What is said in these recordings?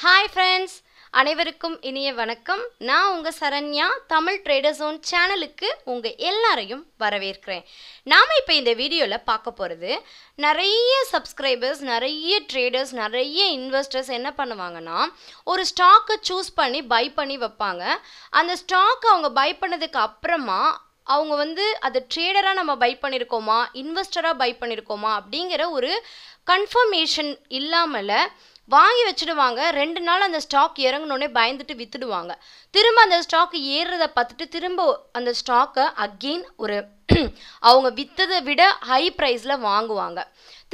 hi friends அனைவருக்கும் இனிய வணக்கம் நான் உங்கள் சரண்யா தமிழ் ட்ரேடர்ஸ் ஓன் சேனலுக்கு உங்கள் எல்லாரையும் வரவேற்கிறேன் நாம் இப்போ இந்த வீடியோவில் பார்க்க போகிறது நிறைய சப்ஸ்கிரைபர்ஸ் நிறைய ட்ரேடர்ஸ் நிறைய இன்வெஸ்டர்ஸ் என்ன பண்ணுவாங்கன்னா ஒரு ஸ்டாக்கை சூஸ் பண்ணி பை பண்ணி வைப்பாங்க அந்த ஸ்டாக் அவங்க பை பண்ணதுக்கு அப்புறமா அவங்க வந்து அதை ட்ரேடராக நம்ம பை பண்ணியிருக்கோமா இன்வெஸ்டராக பை பண்ணியிருக்கோமா அப்படிங்கிற ஒரு கன்ஃபர்மேஷன் இல்லாமல் வாங்கி வச்சுடுவாங்க ரெண்டு நாள் அந்த ஸ்டாக் இறங்கினோடனே பயந்துட்டு விற்றுடுவாங்க திரும்ப அந்த ஸ்டாக் ஏறுறதை பார்த்துட்டு திரும்ப அந்த ஸ்டாக்கை அகெயின் ஒரு அவங்க விற்றதை விட ஹை ப்ரைஸில் வாங்குவாங்க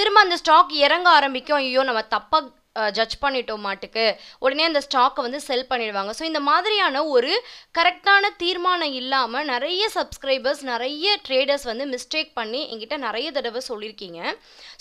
திரும்ப அந்த ஸ்டாக் இறங்க ஆரம்பிக்கும் ஐயோ நம்ம தப்பாக ஜட்ஜ் பண்ணிட்டோம் மாட்டுக்கு உடனே அந்த ஸ்டாக்கை வந்து செல் பண்ணிடுவாங்க ஸோ இந்த மாதிரியான ஒரு கரெக்டான தீர்மானம் இல்லாமல் நிறைய சப்ஸ்கிரைபர்ஸ் நிறைய ட்ரேடர்ஸ் வந்து மிஸ்டேக் பண்ணி எங்கிட்ட நிறைய தடவை சொல்லியிருக்கீங்க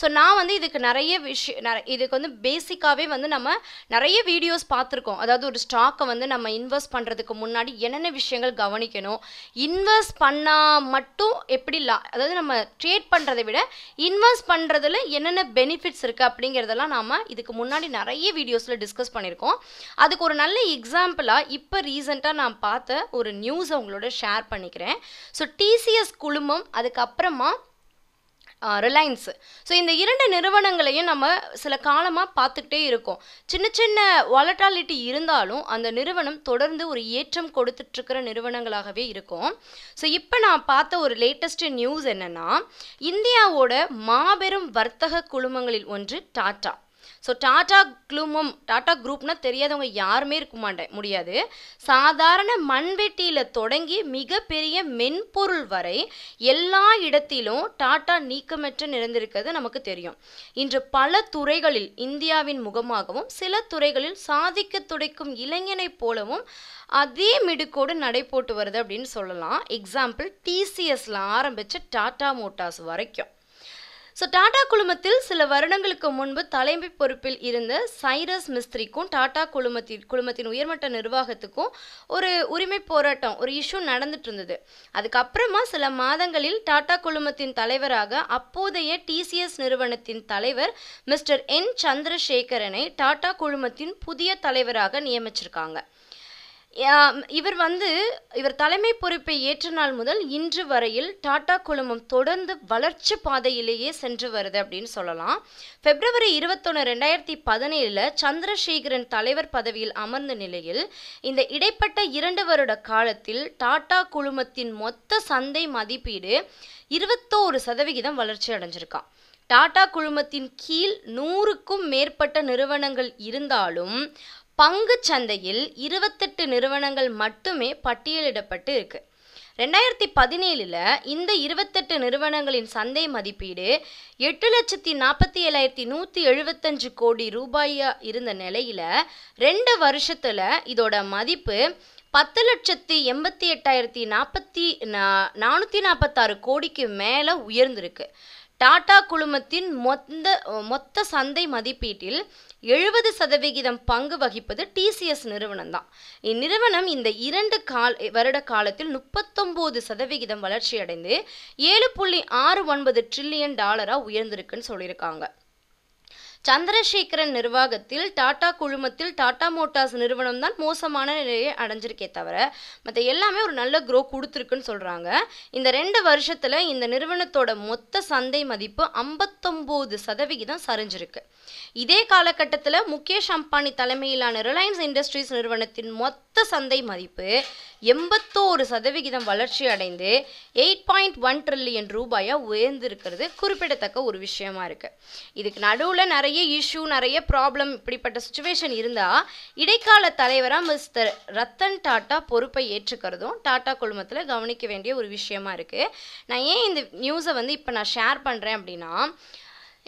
ஸோ நான் வந்து இதுக்கு நிறைய விஷயம் இதுக்கு வந்து பேசிக்காகவே வந்து நம்ம நிறைய வீடியோஸ் பார்த்துருக்கோம் அதாவது ஒரு ஸ்டாக்கை வந்து நம்ம இன்வெஸ்ட் பண்ணுறதுக்கு முன்னாடி என்னென்ன விஷயங்கள் கவனிக்கணும் இன்வெஸ்ட் பண்ணால் மட்டும் எப்படி அதாவது நம்ம ட்ரேட் பண்ணுறதை விட இன்வெஸ்ட் பண்ணுறதுல என்னென்ன பெனிஃபிட்ஸ் இருக்குது அப்படிங்கிறதெல்லாம் நாம் இதுக்கு முன்னாடி முன்னாடி நிறைய வீடியோஸில் டிஸ்கஸ் பண்ணியிருக்கோம் அதுக்கு ஒரு நல்ல எக்ஸாம்பிளாக இப்போ ரீசெண்டாக நான் பார்த்த ஒரு நியூஸ் அவங்களோட ஷேர் பண்ணிக்கிறேன் ஸோ டிசிஎஸ் குழுமம் அதுக்கப்புறமா ரிலையன்ஸ் ஸோ இந்த இரண்டு நிறுவனங்களையும் நம்ம சில காலமாக பார்த்துக்கிட்டே இருக்கோம் சின்ன சின்ன வாலட்டாலிட்டி இருந்தாலும் அந்த நிறுவனம் தொடர்ந்து ஒரு ஏற்றம் கொடுத்துட்ருக்கிற நிறுவனங்களாகவே இருக்கும் ஸோ இப்போ நான் பார்த்த ஒரு லேட்டஸ்ட் நியூஸ் என்னென்னா இந்தியாவோட மாபெரும் வர்த்தக குழுமங்களில் ஒன்று டாட்டா ஸோ டாடா க்ளூமம் டாடா குரூப்னா தெரியாதவங்க யாருமே இருக்க மாட்டேன் முடியாது சாதாரண மண்வெட்டியில் தொடங்கி மிகப்பெரிய மென்பொருள் வரை எல்லா இடத்திலும் டாடா நீக்கமற்ற நிறைந்திருக்கிறது நமக்கு தெரியும் இன்று பல துறைகளில் இந்தியாவின் முகமாகவும் சில துறைகளில் சாதிக்க துடைக்கும் இளைஞனை போலவும் அதே மிடுக்கோடு நடைபோட்டு வருது அப்படின்னு சொல்லலாம் எக்ஸாம்பிள் டிசிஎஸ்ல ஆரம்பித்த டாடா மோட்டார்ஸ் வரைக்கும் ஸோ டாடா குழுமத்தில் சில வருடங்களுக்கு முன்பு தலைமை பொறுப்பில் இருந்த சைரஸ் மிஸ்திரிக்கும் டாடா குழுமத்தின் குழுமத்தின் உயர்மட்ட நிர்வாகத்துக்கும் ஒரு உரிமை போராட்டம் ஒரு இஷ்யூ நடந்துட்டு இருந்தது அதுக்கப்புறமா சில மாதங்களில் டாடா குழுமத்தின் தலைவராக அப்போதைய டிசிஎஸ் நிறுவனத்தின் தலைவர் மிஸ்டர் என் சந்திரசேகரனை டாடா குழுமத்தின் புதிய தலைவராக நியமிச்சிருக்காங்க இவர் வந்து இவர் தலைமை பொறுப்பை ஏற்ற நாள் முதல் இன்று வரையில் டாடா குழுமம் தொடர்ந்து வளர்ச்சி பாதையிலேயே சென்று வருது அப்படின்னு சொல்லலாம் பிப்ரவரி இருபத்தொன்று ரெண்டாயிரத்தி பதினேழில் சந்திரசேகரன் தலைவர் பதவியில் அமர்ந்த நிலையில் இந்த இடைப்பட்ட இரண்டு வருட காலத்தில் டாடா குழுமத்தின் மொத்த சந்தை மதிப்பீடு இருபத்தோரு சதவிகிதம் வளர்ச்சி அடைஞ்சிருக்கான் டாடா குழுமத்தின் கீழ் நூறுக்கும் மேற்பட்ட நிறுவனங்கள் இருந்தாலும் பங்குச் சந்தையில் இருபத்தெட்டு நிறுவனங்கள் மட்டுமே பட்டியலிடப்பட்டு இருக்கு ரெண்டாயிரத்தி பதினேழில் இந்த இருபத்தெட்டு நிறுவனங்களின் சந்தை மதிப்பீடு எட்டு லட்சத்தி நாற்பத்தி ஏழாயிரத்தி நூற்றி எழுபத்தஞ்சு கோடி ரூபாயாக இருந்த நிலையில் ரெண்டு வருஷத்தில் இதோட மதிப்பு பத்து லட்சத்தி எண்பத்தி எட்டாயிரத்தி நாற்பத்தி நா நானூற்றி நாற்பத்தாறு கோடிக்கு மேலே உயர்ந்திருக்கு டாடா குழுமத்தின் மொத்த மொத்த சந்தை மதிப்பீட்டில் எழுபது சதவிகிதம் பங்கு வகிப்பது டிசிஎஸ் நிறுவனம் தான் இந்நிறுவனம் இந்த இரண்டு கால் வருட காலத்தில் முப்பத்தொம்போது சதவிகிதம் வளர்ச்சியடைந்து ஏழு புள்ளி ஆறு ஒன்பது ட்ரில்லியன் டாலராக உயர்ந்திருக்குன்னு சொல்லியிருக்காங்க சந்திரசேகரன் நிர்வாகத்தில் டாடா குழுமத்தில் டாடா மோட்டார்ஸ் நிறுவனம் தான் மோசமான நிலையை அடைஞ்சிருக்கே தவிர மற்ற எல்லாமே ஒரு நல்ல க்ரோ கொடுத்துருக்குன்னு சொல்கிறாங்க இந்த ரெண்டு வருஷத்தில் இந்த நிறுவனத்தோட மொத்த சந்தை மதிப்பு ஐம்பத்தொம்போது சதவிகிதம் சரிஞ்சிருக்கு இதே காலகட்டத்தில் முகேஷ் அம்பானி தலைமையிலான ரிலையன்ஸ் இண்டஸ்ட்ரீஸ் நிறுவனத்தின் மொத்த சந்தை மதிப்பு எண்பத்தோரு சதவிகிதம் வளர்ச்சி அடைந்து எயிட் பாயிண்ட் ஒன் ட்ரில்லியன் ரூபாயாக உயர்ந்திருக்கிறது குறிப்பிடத்தக்க ஒரு விஷயமா இருக்குது இதுக்கு நடுவில் நிறைய இஷ்யூ நிறைய ப்ராப்ளம் இப்படிப்பட்ட சுச்சுவேஷன் இருந்தால் இடைக்கால தலைவராக மிஸ்டர் ரத்தன் டாட்டா பொறுப்பை ஏற்றுக்கிறதும் டாட்டா குழுமத்தில் கவனிக்க வேண்டிய ஒரு விஷயமா இருக்குது நான் ஏன் இந்த நியூஸை வந்து இப்போ நான் ஷேர் பண்ணுறேன் அப்படின்னா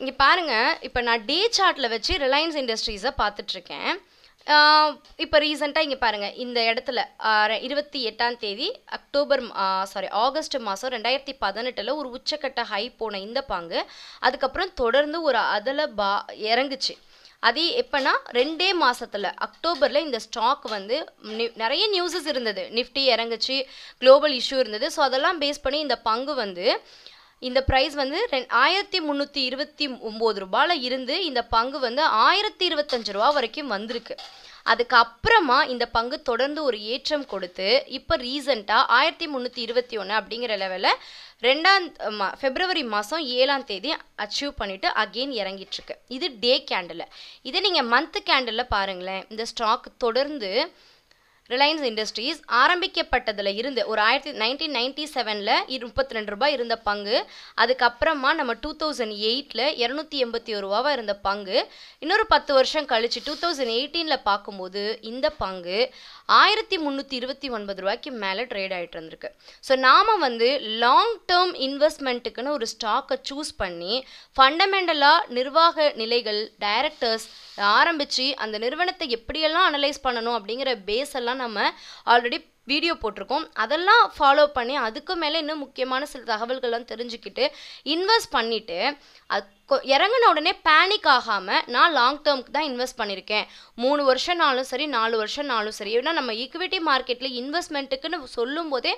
இங்கே பாருங்கள் இப்போ நான் டே சார்ட்டில் வச்சு ரிலையன்ஸ் இண்டஸ்ட்ரீஸை பார்த்துட்ருக்கேன் இப்போ ரீசெண்டாக இங்கே பாருங்கள் இந்த இடத்துல இருபத்தி எட்டாம் தேதி அக்டோபர் சாரி ஆகஸ்ட் மாதம் ரெண்டாயிரத்தி பதினெட்டில் ஒரு உச்சக்கட்ட ஹை போன இந்த பாங்கு அதுக்கப்புறம் தொடர்ந்து ஒரு அதில் பா இறங்குச்சு அதே எப்போனா ரெண்டே மாதத்தில் அக்டோபரில் இந்த ஸ்டாக் வந்து நிறைய நியூஸஸ் இருந்தது நிஃப்டி இறங்குச்சு குளோபல் இஷ்யூ இருந்தது ஸோ அதெல்லாம் பேஸ் பண்ணி இந்த பங்கு வந்து இந்த ப்ரைஸ் வந்து ரெண் ஆயிரத்தி முந்நூற்றி இருபத்தி ஒம்பது ரூபாயில் இருந்து இந்த பங்கு வந்து ஆயிரத்தி இருபத்தஞ்சு ரூபா வரைக்கும் வந்திருக்கு அதுக்கு அப்புறமா இந்த பங்கு தொடர்ந்து ஒரு ஏற்றம் கொடுத்து இப்போ ரீசண்டாக ஆயிரத்தி முந்நூற்றி இருபத்தி ஒன்று அப்படிங்கிற லெவலில் ரெண்டாம் ஃபெப்ரவரி மாதம் ஏழாம் தேதி அச்சீவ் பண்ணிவிட்டு அகெயின் இறங்கிட்டுருக்கு இது டே கேண்டில் இதே நீங்கள் மந்த் கேண்டலில் பாருங்களேன் இந்த ஸ்டாக் தொடர்ந்து ரிலையன்ஸ் இண்டஸ்ட்ரீஸ் ஆரம்பிக்கப்பட்டதில் இருந்து ஒரு ஆயிரத்தி நைன்டீன் நைன்டி செவனில் முப்பத்தி ரெண்டு ரூபாய் இருந்த பங்கு அதுக்கப்புறமா நம்ம டூ தௌசண்ட் எயிட்டில் இரநூத்தி எண்பத்தி ஒரு ரூபாவாக இருந்த பங்கு இன்னொரு பத்து வருஷம் கழித்து டூ தௌசண்ட் எயிட்டீனில் பார்க்கும்போது இந்த பங்கு ஆயிரத்தி முந்நூற்றி இருபத்தி ஒன்பது ரூபாய்க்கு மேலே ட்ரேட் ஆகிட்டு இருந்திருக்கு ஸோ நாம் வந்து லாங் டேர்ம் இன்வெஸ்ட்மெண்ட்டுக்குன்னு ஒரு ஸ்டாக்கை சூஸ் பண்ணி ஃபண்டமெண்டலாக நிர்வாக நிலைகள் டைரக்டர்ஸ் ஆரம்பித்து அந்த நிறுவனத்தை எப்படியெல்லாம் அனலைஸ் பண்ணணும் அப்படிங்கிற பேஸ் எல்லாம் அதெல்லாம் நம்ம ஆல்ரெடி வீடியோ போட்டிருக்கோம் அதெல்லாம் ஃபாலோ பண்ணி அதுக்கு மேலே இன்னும் முக்கியமான சில தகவல்கள்லாம் தெரிஞ்சுக்கிட்டு இன்வெஸ்ட் பண்ணிவிட்டு அது இறங்கின உடனே பேனிக் ஆகாமல் நான் லாங் டேர்முக்கு தான் இன்வெஸ்ட் பண்ணியிருக்கேன் மூணு வருஷம்னாலும் சரி நாலு வருஷம்னாலும் சரி ஏன்னா நம்ம ஈக்விட்டி மார்க்கெட்டில் இன்வெஸ்ட்மெண்ட்டுக்குன்னு சொல்லும் போதே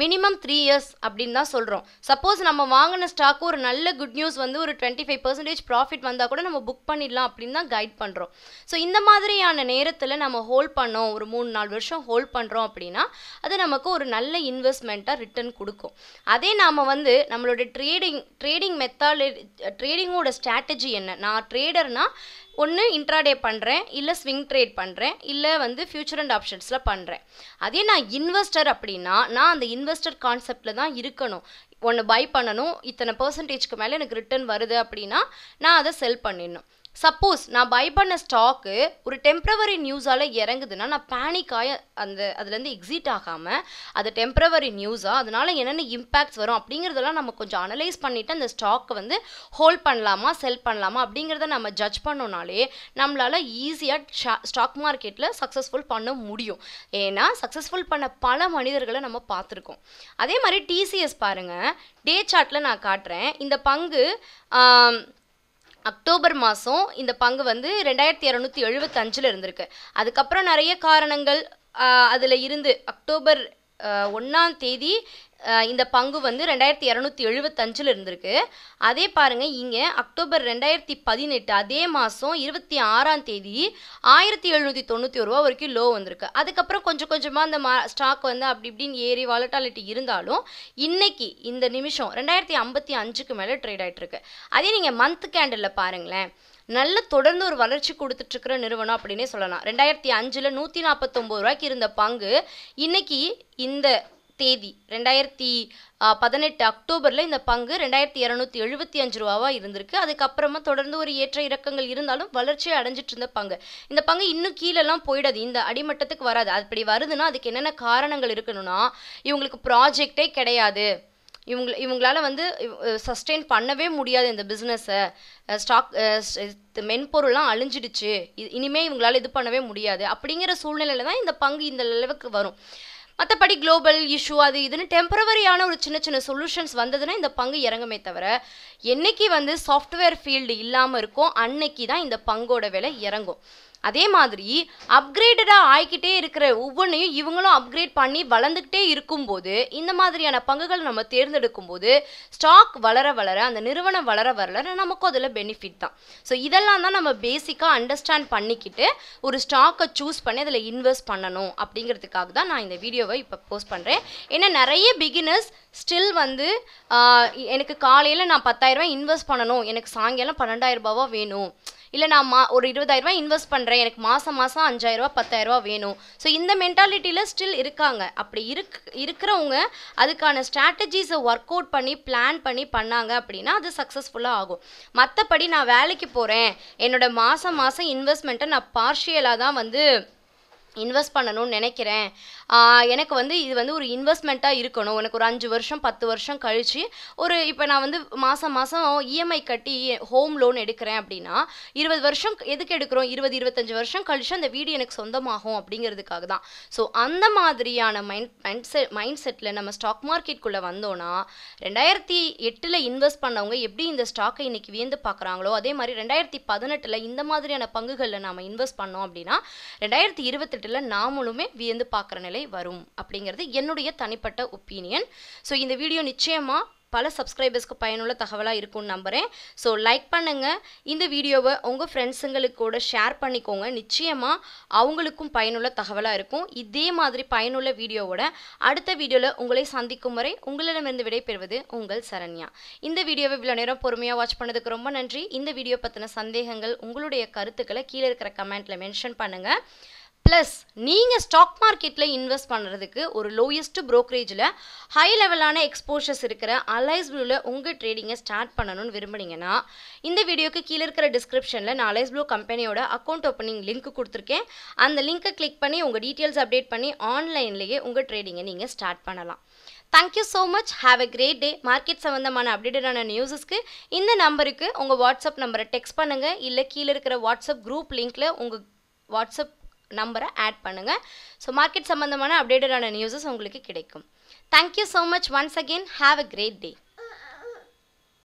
மினிமம் த்ரீ இயர்ஸ் அப்படின்னு தான் சொல்கிறோம் சப்போஸ் நம்ம வாங்கின ஸ்டாக்கு ஒரு நல்ல குட் நியூஸ் வந்து ஒரு டுவெண்ட்டி ஃபைவ் பர்சன்டேஜ் ப்ராஃபிட் வந்தால் கூட நம்ம புக் பண்ணிடலாம் அப்படின்னு தான் கைட் பண்ணுறோம் ஸோ இந்த மாதிரியான நேரத்தில் நம்ம ஹோல்ட் பண்ணோம் ஒரு மூணு நாலு வருஷம் ஹோல்ட் பண்ணுறோம் அப்படின்னா அது நமக்கு ஒரு நல்ல இன்வெஸ்ட்மெண்ட்டாக ரிட்டர்ன் கொடுக்கும் அதே நாம் வந்து நம்மளோட ட்ரேடிங் ட்ரேடிங் மெத்தாலஜி ட்ரேடிங்கோட ஸ்ட்ராட்டஜி என்ன நான் ட்ரேடர்னால் ஒன்று இன்ட்ராடே பண்ணுறேன் இல்லை ஸ்விங் ட்ரேட் பண்ணுறேன் இல்லை வந்து ஃபியூச்சர் அண்ட் ஆப்ஷன்ஸில் பண்ணுறேன் அதே நான் இன்வெஸ்டர் அப்படின்னா நான் அந்த இன்வெஸ்டர் கான்செப்டில் தான் இருக்கணும் ஒன்று பை பண்ணணும் இத்தனை பர்சன்டேஜ்க்கு மேலே எனக்கு ரிட்டர்ன் வருது அப்படின்னா நான் அதை செல் பண்ணிடணும் சப்போஸ் நான் பை பண்ண ஸ்டாக்கு ஒரு டெம்ப்ரவரி நியூஸால் இறங்குதுன்னா நான் பேனிக் அந்த அதுலேருந்து எக்ஸிட் ஆகாமல் அது டெம்ப்ரவரி நியூஸாக அதனால் என்னென்ன இம்பேக்ட்ஸ் வரும் அப்படிங்கிறதெல்லாம் நம்ம கொஞ்சம் அனலைஸ் பண்ணிவிட்டு அந்த ஸ்டாக்கை வந்து ஹோல்ட் பண்ணலாமா செல் பண்ணலாமா அப்படிங்கிறத நம்ம ஜட்ஜ் பண்ணோனாலே நம்மளால் ஈஸியாக ஸ்டாக் மார்க்கெட்டில் சக்ஸஸ்ஃபுல் பண்ண முடியும் ஏன்னா சக்ஸஸ்ஃபுல் பண்ண பல மனிதர்களை நம்ம பார்த்துருக்கோம் அதே மாதிரி டிசிஎஸ் பாருங்கள் டே சார்ட்டில் நான் காட்டுறேன் இந்த பங்கு அக்டோபர் மாதம் இந்த பங்கு வந்து ரெண்டாயிரத்தி இரநூத்தி எழுபத்தஞ்சில் இருந்திருக்கு அதுக்கப்புறம் நிறைய காரணங்கள் அதில் இருந்து அக்டோபர் ஒன்றாம் தேதி இந்த பங்கு வந்து ரெண்டாயிரத்தி இரநூத்தி எழுபத்தஞ்சில் இருந்திருக்கு அதே பாருங்கள் இங்கே அக்டோபர் ரெண்டாயிரத்தி பதினெட்டு அதே மாதம் இருபத்தி ஆறாம் தேதி ஆயிரத்தி எழுநூற்றி தொண்ணூற்றி ரூபா வரைக்கும் லோ வந்திருக்கு அதுக்கப்புறம் கொஞ்சம் கொஞ்சமாக அந்த மா ஸ்டாக் வந்து அப்படி இப்படின்னு ஏறி வாலட்டாலிட்டி இருந்தாலும் இன்னைக்கு இந்த நிமிஷம் ரெண்டாயிரத்தி ஐம்பத்தி அஞ்சுக்கு மேலே ட்ரேட் ஆகிட்டுருக்கு அதே நீங்கள் மந்த் கேண்டலில் பாருங்களேன் நல்ல தொடர்ந்து ஒரு வளர்ச்சி கொடுத்துட்ருக்கிற நிறுவனம் அப்படின்னே சொல்லலாம் ரெண்டாயிரத்தி அஞ்சில் நூற்றி நாற்பத்தொம்போது ரூபாய்க்கு இருந்த பங்கு இன்னைக்கு இந்த தேதி ரெண்டாயிரத்தி பதினெட்டு அக்டோபரில் இந்த பங்கு ரெண்டாயிரத்தி இரநூத்தி எழுபத்தி அஞ்சு ரூபாவாக இருந்திருக்கு அதுக்கப்புறமா தொடர்ந்து ஒரு ஏற்ற இறக்கங்கள் இருந்தாலும் வளர்ச்சி அடைஞ்சிட்டு இருந்த பங்கு இந்த பங்கு இன்னும் கீழெல்லாம் போயிடாது இந்த அடிமட்டத்துக்கு வராது அப்படி வருதுன்னா அதுக்கு என்னென்ன காரணங்கள் இருக்கணும்னா இவங்களுக்கு ப்ராஜெக்டே கிடையாது இவங்க இவங்களால வந்து சஸ்டெயின் பண்ணவே முடியாது இந்த பிஸ்னஸை ஸ்டாக் மென்பொருள்லாம் அழிஞ்சிடுச்சு இனிமேல் இவங்களால இது பண்ணவே முடியாது அப்படிங்கிற சூழ்நிலையில் தான் இந்த பங்கு இந்த அளவுக்கு வரும் மற்றபடி குளோபல் இஷ்யூ அது இதுன்னு டெம்பரவரியான ஒரு சின்ன சின்ன சொல்யூஷன்ஸ் வந்ததுன்னா இந்த பங்கு இறங்குமே தவிர என்னைக்கு வந்து சாஃப்ட்வேர் ஃபீல்டு இல்லாமல் இருக்கோ அன்னைக்கு தான் இந்த பங்கோட விலை இறங்கும் அதே மாதிரி அப்கிரேடடாக ஆகிக்கிட்டே இருக்கிற ஒவ்வொன்றையும் இவங்களும் அப்கிரேட் பண்ணி வளர்ந்துக்கிட்டே இருக்கும்போது இந்த மாதிரியான பங்குகள் நம்ம தேர்ந்தெடுக்கும் போது ஸ்டாக் வளர வளர அந்த நிறுவனம் வளர வளர நமக்கும் அதில் பெனிஃபிட் தான் ஸோ இதெல்லாம் தான் நம்ம பேசிக்காக அண்டர்ஸ்டாண்ட் பண்ணிக்கிட்டு ஒரு ஸ்டாக்கை சூஸ் பண்ணி அதில் இன்வெஸ்ட் பண்ணணும் அப்படிங்கிறதுக்காக தான் நான் இந்த வீடியோவை இப்போ போஸ்ட் பண்ணுறேன் ஏன்னா நிறைய பிகினர்ஸ் ஸ்டில் வந்து எனக்கு காலையில் நான் பத்தாயிரரூபா இன்வெஸ்ட் பண்ணணும் எனக்கு சாயங்காலம் பன்னெண்டாயிரம் ரூபாவா வேணும் இல்லை நான் மா ஒரு இருபதாயிரரூபா இன்வெஸ்ட் பண்ணுறேன் எனக்கு மாதம் மாதம் அஞ்சாயிரரூபா பத்தாயிரரூபா வேணும் ஸோ இந்த மென்டாலிட்டியில் ஸ்டில் இருக்காங்க அப்படி இருக் இருக்கிறவங்க அதுக்கான ஸ்ட்ராட்டஜிஸை ஒர்க் அவுட் பண்ணி பிளான் பண்ணி பண்ணாங்க அப்படின்னா அது சக்ஸஸ்ஃபுல்லாக ஆகும் மற்றபடி நான் வேலைக்கு போகிறேன் என்னோட மாதம் மாதம் இன்வெஸ்ட்மெண்ட்டை நான் பார்ஷியலாக தான் வந்து இன்வெஸ்ட் பண்ணணும்னு நினைக்கிறேன் எனக்கு வந்து இது வந்து ஒரு இன்வெஸ்ட்மெண்ட்டாக இருக்கணும் எனக்கு ஒரு அஞ்சு வருஷம் பத்து வருஷம் கழித்து ஒரு இப்போ நான் வந்து மாதம் மாதம் இஎம்ஐ e கட்டி ஹோம் லோன் எடுக்கிறேன் அப்படின்னா இருபது வருஷம் எதுக்கு எடுக்கிறோம் இருபது இருபத்தஞ்சி வருஷம் கழித்து அந்த வீடு எனக்கு சொந்தமாகும் அப்படிங்கிறதுக்காக தான் ஸோ அந்த மாதிரியான மைண்ட் மைண்ட் செட் மைண்ட் செட்டில் நம்ம ஸ்டாக் மார்க்கெட்குள்ளே வந்தோன்னா ரெண்டாயிரத்தி எட்டில் இன்வெஸ்ட் பண்ணவங்க எப்படி இந்த ஸ்டாக்கை இன்றைக்கி வியந்து பார்க்குறாங்களோ அதே மாதிரி ரெண்டாயிரத்தி பதினெட்டில் இந்த மாதிரியான பங்குகளில் நம்ம இன்வெஸ்ட் பண்ணோம் அப்படின்னா ரெண்டாயிரத்தி இருபத்தெட்டு வீட்டில் நாமளுமே வியந்து பார்க்குற நிலை வரும் அப்படிங்கிறது என்னுடைய தனிப்பட்ட ஒப்பீனியன் ஸோ இந்த வீடியோ நிச்சயமாக பல சப்ஸ்கிரைபர்ஸ்க்கு பயனுள்ள தகவலாக இருக்கும்னு நம்புகிறேன் ஸோ லைக் பண்ணுங்கள் இந்த வீடியோவை உங்கள் ஃப்ரெண்ட்ஸுங்களுக்கு கூட ஷேர் பண்ணிக்கோங்க நிச்சயமாக அவங்களுக்கும் பயனுள்ள தகவலாக இருக்கும் இதே மாதிரி பயனுள்ள வீடியோவோட அடுத்த வீடியோவில் உங்களை சந்திக்கும் வரை உங்களிடமிருந்து விடைபெறுவது உங்கள் சரண்யா இந்த வீடியோவை இவ்வளோ நேரம் பொறுமையாக வாட்ச் பண்ணதுக்கு ரொம்ப நன்றி இந்த வீடியோ பற்றின சந்தேகங்கள் உங்களுடைய கருத்துக்களை கீழே இருக்கிற கமெண்ட்டில் மென்ஷன் பண்ணுங்கள் ப்ளஸ் நீங்கள் ஸ்டாக் மார்க்கெட்டில் இன்வெஸ்ட் பண்ணுறதுக்கு ஒரு லோயஸ்ட் ப்ரோக்கரேஜில் ஹை லெவலான எக்ஸ்போஷர்ஸ் இருக்கிற அலைஸ் ப்ளூவில் உங்கள் ட்ரேடிங்கை ஸ்டார்ட் பண்ணணும்னு விரும்புனீங்கன்னா இந்த வீடியோக்கு கீழே இருக்கிற டிஸ்கிரிப்ஷனில் நான் அலைஸ் ப்ளூ கம்பெனியோட அக்கௌண்ட் ஓப்பனிங் லிங்க் கொடுத்துருக்கேன் அந்த லிங்க்கை கிளிக் பண்ணி உங்கள் டீட்டெயில்ஸ் அப்டேட் பண்ணி ஆன்லைன்லேயே உங்கள் ட்ரேடிங்கை நீங்கள் ஸ்டார்ட் பண்ணலாம் thank you so much have a great day market சம்மந்தமான அப்டேட்டடான நியூஸஸ்க்கு இந்த நம்பருக்கு உங்கள் வாட்ஸ்அப் நம்பரை டெக்ஸ்ட் பண்ணுங்கள் இல்லை கீழே இருக்கிற வாட்ஸ்அப் குரூப் லிங்கில் உங்கள் வாட்ஸ்அப் நம்பரை ஆட் பண்ணுங்கள் ஸோ மார்க்கெட் சம்மந்தமான அப்டேட்டடான நியூஸஸ் உங்களுக்கு கிடைக்கும் thank you so much once again have a great day